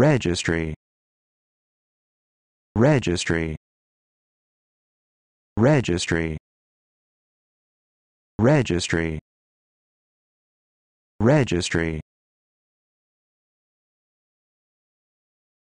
registry registry registry registry registry